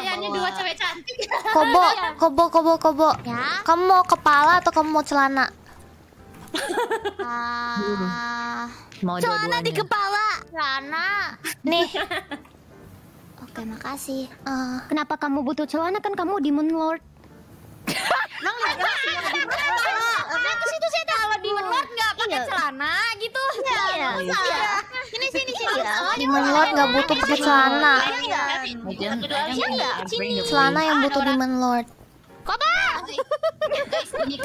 kayaknya dua cewek cantik. Kobo, iya. kobo, kobo, kobo. Ya? Kamu mau kepala atau kamu mau celana? Ah, mau celana di kepala. Celana. Nih. Oke, makasih. Uh, kenapa kamu butuh celana kan kamu Demon Lord? Emang sih itu nah, situ kalau di Demon oh. Lord nggak pakai iya. celana gitu. Iya, oh, Iya. Demon iya. iya. Lord nggak iya, butuh pakai celana. Celana yang butuh di Lord. Koba.